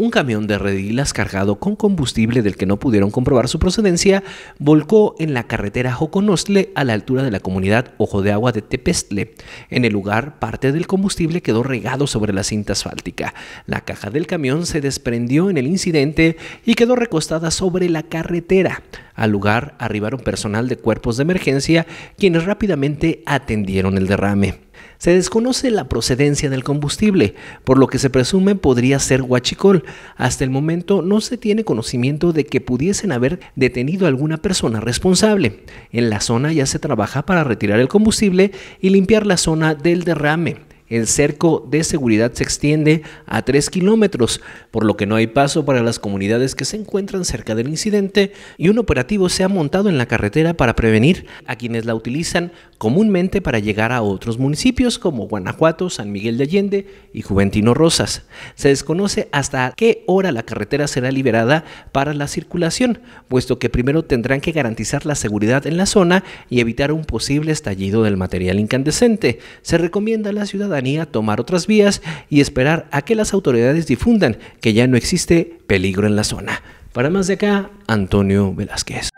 un camión de redilas cargado con combustible del que no pudieron comprobar su procedencia volcó en la carretera Joconostle a la altura de la comunidad Ojo de Agua de Tepestle. En el lugar, parte del combustible quedó regado sobre la cinta asfáltica. La caja del camión se desprendió en el incidente y quedó recostada sobre la carretera. Al lugar arribaron personal de cuerpos de emergencia, quienes rápidamente atendieron el derrame. Se desconoce la procedencia del combustible, por lo que se presume podría ser huachicol. Hasta el momento no se tiene conocimiento de que pudiesen haber detenido a alguna persona responsable. En la zona ya se trabaja para retirar el combustible y limpiar la zona del derrame. El cerco de seguridad se extiende a 3 kilómetros, por lo que no hay paso para las comunidades que se encuentran cerca del incidente y un operativo se ha montado en la carretera para prevenir a quienes la utilizan comúnmente para llegar a otros municipios como Guanajuato, San Miguel de Allende y Juventino Rosas. Se desconoce hasta qué hora la carretera será liberada para la circulación, puesto que primero tendrán que garantizar la seguridad en la zona y evitar un posible estallido del material incandescente. Se recomienda a la ciudadanía tomar otras vías y esperar a que las autoridades difundan que ya no existe peligro en la zona. Para más de acá, Antonio Velázquez.